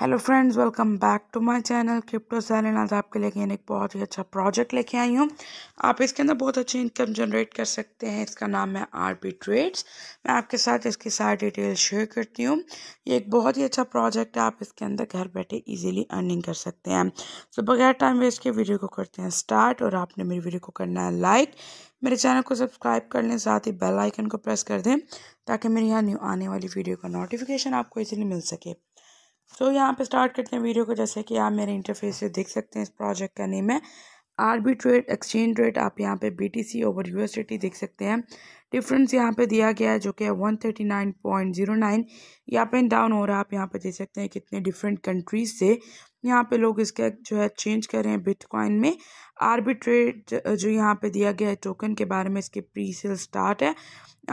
hello friends welcome back to my channel crypto सैलिन आज आपके लिए एक बहुत ही अच्छा प्रोजेक्ट लेके आई हूँ आप इसके अंदर बहुत अच्छी इनकम जनरेट कर सकते हैं इसका नाम है आरबी ट्रेड्स मैं आपके साथ इसकी सारी डिटेल शेयर करती हूँ ये एक बहुत ही अच्छा प्रोजेक्ट है आप इसके अंदर घर बैठे ईजिली अर्निंग कर सकते हैं तो बगैर टाइम वेस्ट के वीडियो को करते हैं स्टार्ट और आपने मेरी वीडियो को करना है लाइक मेरे चैनल को सब्सक्राइब कर लें साथ ही बेल आइकन को प्रेस कर दें ताकि मेरी यहाँ न्यू आने वाली वीडियो का नोटिफिकेशन आपको इजीली मिल सके सो so, यहाँ पे स्टार्ट करते हैं वीडियो को जैसे कि आप मेरे इंटरफेस से देख सकते हैं इस प्रोजेक्ट का नेम है ट्रेड एक्सचेंज रेट आप यहाँ पे B T C over USD देख सकते हैं डिफरेंस यहाँ पे दिया गया है जो कि one thirty nine point zero nine ये अप एंड डाउन हो रहा है आप यहाँ पे देख सकते हैं कितने डिफरेंट कंट्रीज से यहाँ पे लोग इसका जो है चेंज कर रहे हैं बिटकॉइन में आर्बिट्रेट जो यहाँ पे दिया गया है टोकन के बारे में इसके प्री सेल स्टार्ट है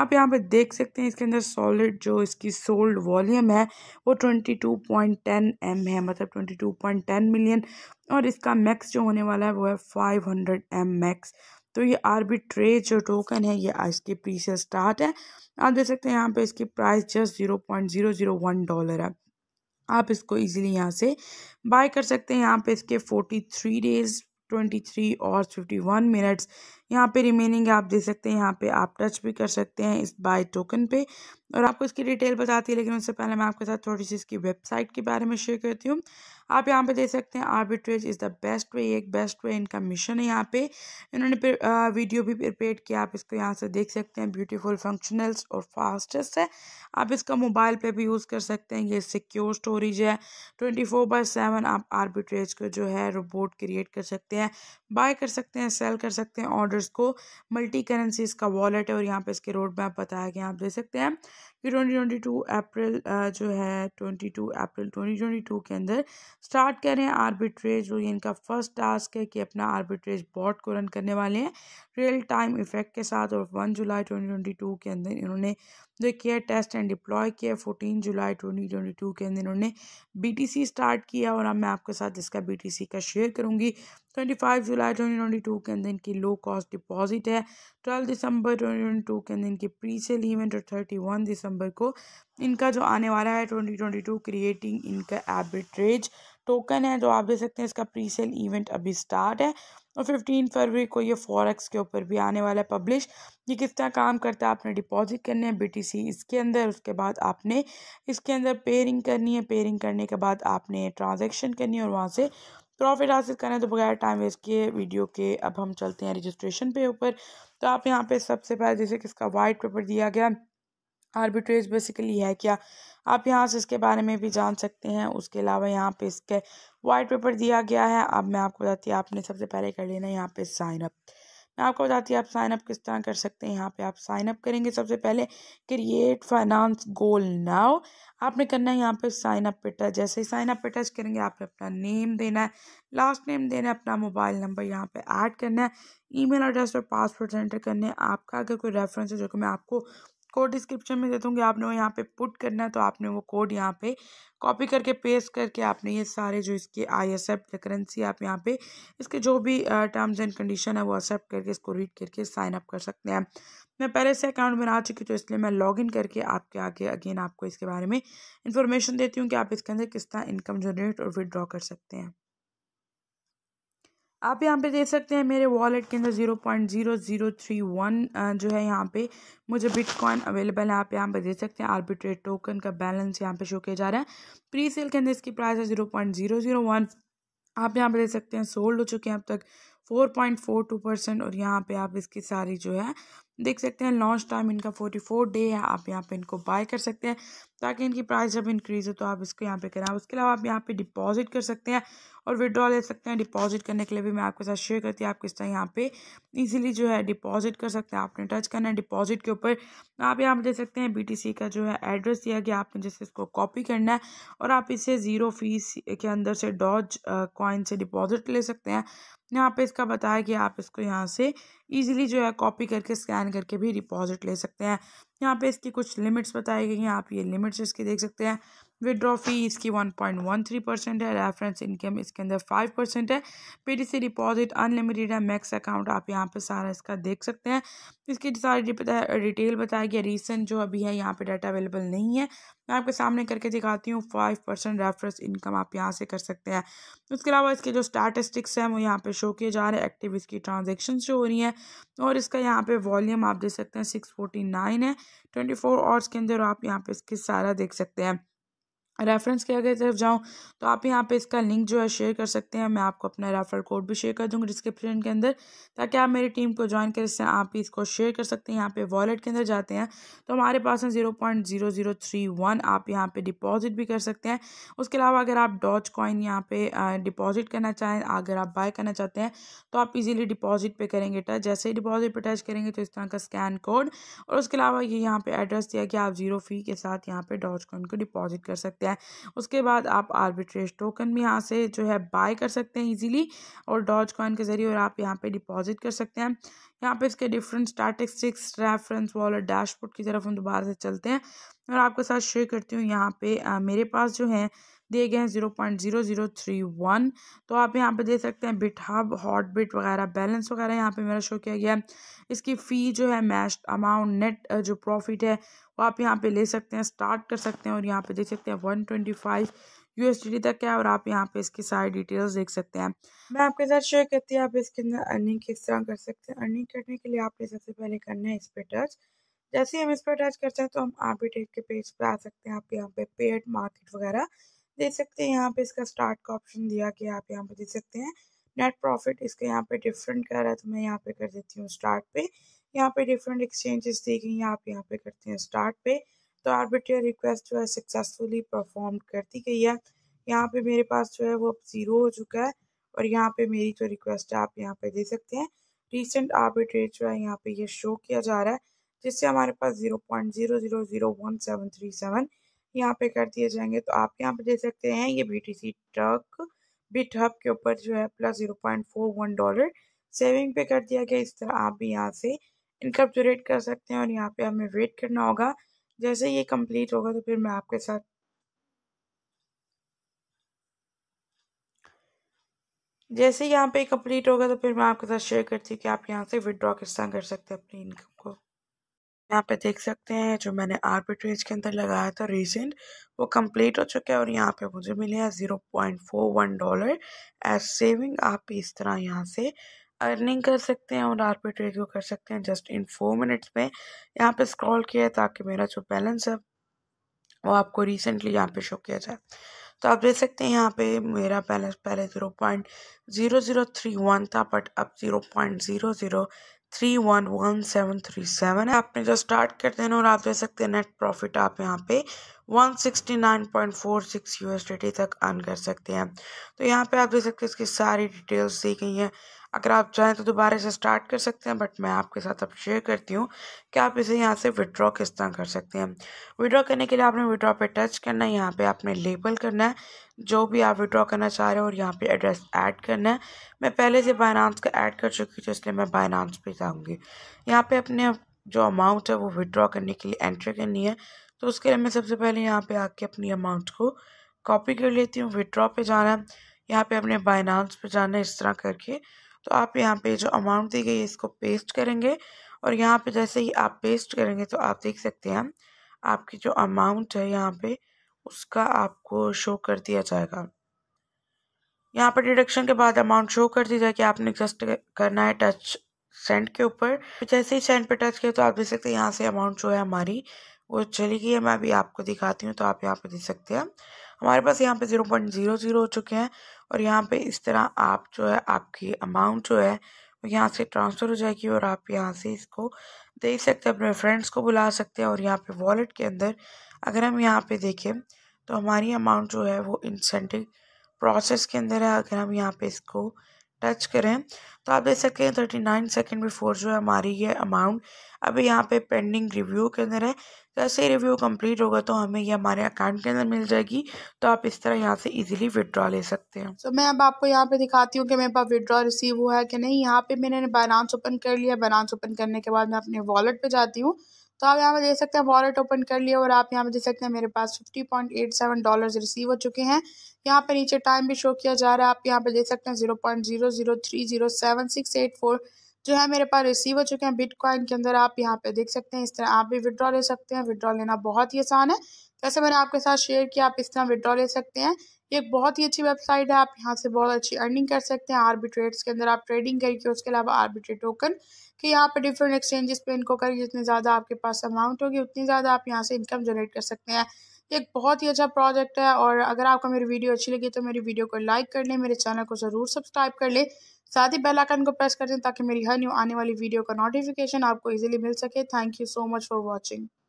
आप यहाँ पे देख सकते हैं इसके अंदर सॉलिड जो इसकी सोल्ड वॉल्यूम है वो twenty two point ten M है मतलब twenty two point ten million और इसका मैक्स जो होने वाला है वो है फाइव हंड्रेड एम मैक्स तो ये आर्बिट्रेज जो टोकन है ये आज के पी से स्टार्ट है आप देख सकते हैं यहाँ पे इसकी price just zero point zero zero one dollar है आप इसको इजीली यहाँ से बाय कर सकते हैं यहाँ पे इसके forty three days twenty three और फिफ्टी वन मिनट्स यहाँ पे रिमेनिंग आप देख सकते हैं यहाँ पे आप टच भी कर सकते हैं इस बाय टोकन पे और आपको इसकी डिटेल बताती है लेकिन उससे पहले मैं आपके साथ थोड़ी सी इसकी वेबसाइट के बारे में शेयर करती हूँ आप यहाँ पे देख सकते हैं arbitrage is the best way एक बेस्ट वे इनका मिशन है यहाँ पे इन्होंने फिर वीडियो भी प्रिपेयर किया आप इसको यहाँ से देख सकते हैं ब्यूटीफुल फंक्शनल्स और फास्टेस्ट है आप इसका मोबाइल पे भी यूज़ कर सकते हैं ये सिक्योर स्टोरेज है ट्वेंटी फोर बाई सेवन आप आर्बिट्रेज को जो है रोबोट क्रिएट कर सकते हैं बाय कर सकते हैं सेल कर सकते हैं ऑर्डर्स को मल्टी करेंसी इसका वॉलेट है और यहाँ पर इसके रोड मैप बताया गया आप देख सकते हैं कि ट्वेंटी ट्वेंटी टू अप्रैल जो है twenty two April twenty twenty two के अंदर स्टार्ट करें आर्बिट्रेज वो ये इनका फर्स्ट टास्क है कि अपना आर्बिट्रेज बॉट को रन करने वाले हैं रियल टाइम इफेक्ट के साथ और one July twenty twenty two के अंदर इन्होंने जो किया टेस्ट एंड डिप्लॉय किया fourteen July twenty twenty two के अंदर उन्होंने बी टी सी स्टार्ट किया और अब मैं आपके साथ इसका बी टी सी का शेयर करूँगी twenty five July twenty twenty two के अंदर इनकी लो कॉस्ट डिपॉजिट है twelve December twenty twenty two के अंदर इनकी प्री सेल इवेंट और थर्टी वन दिसंबर को इनका जो आने वाला है ट्वेंटी ट्वेंटी टू क्रिएटिंग इनका एबिट्रेज टोकन है जो आप देख सकते हैं इसका प्री सेल इवेंट अभी स्टार्ट है और फिफ्टीन फरवरी को ये फॉरेक्स के ऊपर भी आने वाला है पब्लिश ये किस तरह काम करता है आपने डिपॉजिट करने हैं बीटीसी इसके अंदर उसके बाद आपने इसके अंदर पेयरिंग करनी है पेयरिंग करने के बाद आपने ट्रांजेक्शन करनी है और वहाँ से प्रॉफिट हासिल करना है तो बगैर टाइम वेस्ट किए वीडियो के अब हम चलते हैं रजिस्ट्रेशन पे ऊपर तो आप यहाँ पे सबसे पहले जैसे कि इसका वाइट पेपर दिया गया आर्बिट्रेज बेसिकली है क्या आप यहाँ से इसके बारे में भी जान सकते हैं उसके अलावा यहाँ पे इसके वाइट पेपर दिया गया है अब मैं आपको बताती हूँ आपने सबसे पहले कर लेना है यहाँ पे साइन अप मैं आपको बताती हूँ आप साइन अप किस तरह कर सकते हैं यहाँ पे आप साइन अप करेंगे सबसे पहले क्रिएट फाइनेंस गोल नाउ आपने करना है यहाँ पे साइन अप पे टच जैसे ही साइन अप पे टच करेंगे आपने अपना नेम देना है लास्ट नेम देना है अपना मोबाइल नंबर यहाँ पे ऐड करना है ईमेल एड्रेस और पासवर्ड एंटर करने है आपका अगर कोई रेफरेंस है जो कि मैं आपको कोड डिस्क्रिप्शन में दे दूँगी आपने वो यहाँ पे पुट करना है तो आपने वो कोड यहाँ पे कॉपी करके पेस्ट करके आपने ये सारे जो इसके आई एसेप्ट करेंसी आप यहाँ पे इसके जो भी टर्म्स एंड कंडीशन है वो एक्सेप्ट करके इसको रीड करके साइन अप कर सकते हैं मैं पहले से अकाउंट बना चुकी तो इसलिए मैं इन करके आपके आगे अगेन आपको इसके बारे में इन्फॉर्मेशन देती हूँ कि आप इसके अंदर किस तरह इनकम जनरेट और विदड्रॉ कर सकते हैं आप यहाँ पे देख सकते हैं मेरे वॉलेट के अंदर zero point zero zero three one जो है यहाँ पे मुझे बिटकॉइन अवेलेबल है आप यहाँ पे देख सकते हैं आर्बिट्रेट टोकन का बैलेंस यहाँ पे शो किया जा रहा है प्री सेल के अंदर इसकी प्राइस है zero point zero zero one आप यहाँ पे देख सकते हैं सोल्ड हो चुके हैं अब तक four point four two percent और यहाँ पर आप इसकी सारी जो है देख सकते हैं लॉन्च टाइम इनका फोर्टी फोर डे है आप यहाँ पर इनको बाय कर सकते हैं ताकि इनकी प्राइस जब इंक्रीज़ हो तो आप इसको यहाँ पे करें आप उसके अलावा आप यहाँ पे डिपॉजिट कर सकते हैं और विड्रॉ ले सकते हैं डिपॉजिट करने के लिए भी मैं आपके साथ शेयर करती हूँ आप किस तरह यहाँ पे इजीली जो है डिपॉजिट कर सकते हैं आपने टच करना है डिपॉजिट के ऊपर आप यहाँ पे दे सकते हैं बी का जो है एड्रेस दिया गया आपने जैसे इसको कॉपी करना है और आप इसे ज़ीरो फीस के अंदर से डॉज कॉइन से डिपॉजिट ले सकते हैं यहाँ पे इसका बताया कि आप इसको यहाँ से इजीली जो है कॉपी करके स्कैन करके भी डिपॉजिट ले सकते हैं यहाँ पे इसकी कुछ लिमिट्स बताई गई हैं आप ये लिमिट्स इसकी देख सकते हैं विड्रॉ फी इसकी one point one three percent है रेफरेंस इनकम इसके अंदर फाइव परसेंट है पीटीसी डिपॉजिट अनलिमिटेड है मैक्स अकाउंट आप यहाँ पे सारा इसका देख सकते हैं इसकी सारी डिटेल बताया गया रीसेंट जो अभी है यहाँ पे डाटा अवेलेबल नहीं है मैं आपके सामने करके दिखाती हूँ फाइव परसेंट रेफरेंस इनकम आप यहाँ से कर सकते हैं उसके अलावा इसके जो स्टैटिस्टिक्स हैं वो यहाँ पर शो किए जा रहे हैं एक्टिव इसकी ट्रांजेक्शन जो हो रही हैं और इसका यहाँ पर वॉल्यूम आप देख सकते हैं सिक्स फोर्टी नाइन है ट्वेंटी फोर आवर्स के अंदर आप यहाँ पर इसके सारा देख सकते हैं रेफरेंस के अगर तरफ जाऊँ तो आप यहाँ पे इसका लिंक जो है शेयर कर सकते हैं मैं आपको अपना रेफरल कोड भी शेयर कर दूँगी डिस्क्रिप्शन के अंदर ताकि आप मेरी टीम को ज्वाइन कर इससे आप इसको शेयर कर सकते हैं यहाँ पे वॉलेट के अंदर जाते हैं तो हमारे पास है zero point zero zero three one आप यहाँ पर डिपॉजिट भी कर सकते हैं उसके अलावा अगर आप डॉच कॉइन यहाँ पर डिपॉजिट करना चाहें अगर आप बाय करना चाहते हैं तो आप इजीली डिपॉजिट पे करेंगे टच जैसे ही डिपॉजिट पर टच करेंगे तो इस तरह का स्कैन कोड और उसके अलावा ये यहाँ पर एड्रेस दिया कि आप जीरो फी के साथ यहाँ पर डॉच कॉइन को डिपॉजिट कर सकते हैं है उसके बाद आप आर्बिट्रेज टोकन भी यहाँ से जो है बाय कर सकते हैं इजीली और डॉज कॉइन के ज़रिए और आप यहाँ पे डिपॉजिट कर सकते हैं यहाँ पे इसके different statistics reference wallet dashboard की तरफ हम दोबारा से चलते हैं और आपके साथ शेयर करती हूँ यहाँ पे आ, मेरे पास जो है दिए गए हैं zero point zero zero three one तो आप यहाँ पे देख सकते हैं बिट हब हॉट बिट वगैरह बैलेंस वगैरह यहाँ पे मेरा शो किया गया है इसकी फ़ी जो है मैश अमाउंट नेट जो प्रॉफिट है वो आप यहाँ पे ले सकते हैं स्टार्ट कर सकते हैं और यहाँ पे देख सकते हैं वन ट्वेंटी फाइव तक है और आप यहाँ पे इसकी सारी डिटेल्स देख सकते हैं मैं आपके साथ शेयर करती हूँ आप इसके अंदर अर्निंग किस तरह कर सकते हैं अर्निंग करने के लिए आपने सबसे पहले करना है इस पर टच जैसे ही हम इस पर टच करते हैं तो हम आप के पेज पर आ सकते हैं आप यहाँ पे पेड मार्केट वगैरह देख सकते हैं यहाँ पे इसका स्टार्ट का ऑप्शन दिया कि आप यहाँ पे देख सकते हैं नेट प्रॉफिट इसका यहाँ पे डिफरेंट कर रहा है तो मैं यहाँ पे कर देती हूँ स्टार्ट पे यहाँ पे डिफरेंट एक्सचेंजेस दी गई हैं आप यहाँ पे करते हैं स्टार्ट पे तो आर्बिट्रेयर रिक्वेस्ट जो है सक्सेसफुली परफॉर्म कर दी गई है यहाँ पे मेरे पास जो है वो अब ज़ीरो हो चुका है और यहाँ पे मेरी जो रिक्वेस्ट है आप यहाँ पे दे सकते हैं रिसेंट आर्बिट्रेट जो है यहाँ पे ये शो किया जा रहा है जिससे हमारे पास zero point zero zero zero one seven three seven यहाँ पे कर दिए जाएंगे तो आप यहाँ पे देख सकते हैं ये बी टी सी ट्रक बिट हब के ऊपर जो है plus zero point four one dollar saving पे कर दिया गया इस तरह आप भी यहाँ से इनकम जनरेट कर सकते हैं और यहाँ पे हमें वेट करना होगा जैसे ये कंप्लीट होगा तो फिर मैं आपके साथ जैसे यहाँ पे कंप्लीट होगा तो फिर मैं आपके साथ शेयर करती हूँ कि आप यहाँ से विदड्रॉ किस तरह कर सकते हैं अपनी इनकम को यहाँ पे देख सकते हैं जो मैंने आर्बिट्रेज के अंदर लगाया था रिसेंट वो कंप्लीट हो चुका है और यहाँ पे मुझे मिले हैं zero point four one dollar as saving आप इस तरह यहाँ से अर्निंग कर सकते हैं और आर्बिट्रेज को कर सकते हैं जस्ट इन फोर मिनट्स में यहाँ पे स्क्रॉल किया है ताकि मेरा जो बैलेंस है वो आपको रिसेंटली यहाँ पे शो किया जाए तो आप देख सकते हैं यहाँ पे मेरा बैलेंस पहले zero point zero zero three one था बट अब zero point zero zero three one one seven three seven है आपने जो स्टार्ट कर देना और आप दे सकते हैं नेट प्रॉफिट आप यहाँ पे one sixty nine point four six U तक अर्न कर सकते हैं तो यहाँ पे आप दे सकते हैं इसकी सारी डिटेल्स दी गई हैं अगर आप चाहें तो दोबारा से स्टार्ट कर सकते हैं बट मैं आपके साथ अब शेयर करती हूँ कि आप इसे यहाँ से विड्रॉ किस तरह कर सकते हैं विड्रॉ करने के लिए आपने विड्रॉ पे टच करना है यहाँ पे आपने लेबल करना है जो भी आप विड्रॉ करना चाह रहे हो और यहाँ पे एड्रेस ऐड करना है मैं पहले से बाइनांस का ऐड कर चुकी थी तो इसलिए मैं बायनान्स पर जाऊँगी यहाँ पर अपने जो अमाउंट है वो विड्रॉ करने के लिए एंट्री करनी है तो उसके लिए मैं सबसे पहले यहाँ पर आके अपनी अमाउंट को कॉपी कर लेती हूँ विड्रॉ पर जाना है यहाँ पर अपने बाइनांस पर जाना है इस तरह करके तो आप यहाँ पे जो अमाउंट दी गई है इसको पेस्ट करेंगे और यहाँ पे जैसे ही आप पेस्ट करेंगे तो आप देख सकते हैं आपकी जो अमाउंट है यहाँ पे उसका आपको शो कर दिया जाएगा यहाँ पर डिडक्शन के बाद अमाउंट शो कर दिया जाएगा आपने जस्ट करना है टच सेंड के ऊपर जैसे ही सेंड पे टच किया तो आप देख सकते हैं यहाँ से अमाउंट जो है हमारी वो चली गई है मैं अभी आपको दिखाती हूँ तो आप यहाँ पे देख सकते हैं हमारे पास यहाँ पे ज़ीरो पॉइंट ज़ीरो ज़ीरो हो चुके हैं और यहाँ पे इस तरह आप जो है आपकी अमाउंट जो है वो यहाँ से ट्रांसफ़र हो जाएगी और आप यहाँ से इसको दे सकते हैं अपने फ्रेंड्स को बुला सकते हैं और यहाँ पे वॉलेट के अंदर अगर हम यहाँ पे देखें तो हमारी अमाउंट जो है वो इंसेंटिव प्रोसेस के अंदर है अगर हम यहाँ पर इसको टच करें तो आप देख सकते हैं थर्टी नाइन सेकेंड बिफोर जो है हमारी ये अमाउंट अभी यहाँ पे पेंडिंग रिव्यू के अंदर है जैसे तो ही रिव्यू कंप्लीट होगा तो हमें ये हमारे अकाउंट के अंदर मिल जाएगी तो आप इस तरह यहाँ से इजीली विदड्रॉ ले सकते हैं तो so, मैं अब आपको यहाँ पे दिखाती हूँ कि मेरे पास विदड्रॉ रिसीव हुआ है कि नहीं यहाँ पे मैंने बाइनांस ओपन कर लिया बाइनांस ओपन करने के बाद मैं अपने वॉलेट पर जाती हूँ तो आप यहाँ पे देख सकते हैं वॉलेट ओपन कर लिया और आप यहाँ पे देख सकते हैं मेरे पास fifty point eight seven dollar receive हो चुके हैं यहाँ पर नीचे टाइम भी शो किया जा रहा है आप यहाँ पे देख सकते हैं zero point zero zero three zero seven six eight four जो है मेरे पास रिसीव हो चुके हैं बिटकॉइन के अंदर आप यहाँ पे देख सकते हैं इस तरह आप भी विड्रॉ ले सकते हैं विड्रॉ लेना बहुत ही आसान है जैसे मैंने आपके साथ शेयर किया आप इस तरह विड्रॉ ले सकते हैं ये बहुत ही अच्छी वेबसाइट है आप यहाँ से बहुत अच्छी अर्निंग कर सकते हैं आर्बिट्रेट्स के अंदर आप ट्रेडिंग करके उसके अलावा आर्बिट्रेट टोकन कि यहाँ पर डिफरेंट एक्सचेंजेस पे इनको करिए जितने ज़्यादा आपके पास अमाउंट होगी उतनी ज़्यादा आप यहाँ से इनकम जनरेट कर सकते हैं एक बहुत ही अच्छा प्रोजेक्ट है और अगर आपको मेरी वीडियो अच्छी लगी तो मेरी वीडियो को लाइक कर लें मेरे चैनल को ज़रूर सब्सक्राइब कर लें साथ ही बेल आइकन को प्रेस कर दें ताकि मेरी हर न्यू आने वाली वीडियो का नोटिफिकेशन आपको ईजिली मिल सके thank you so much for watching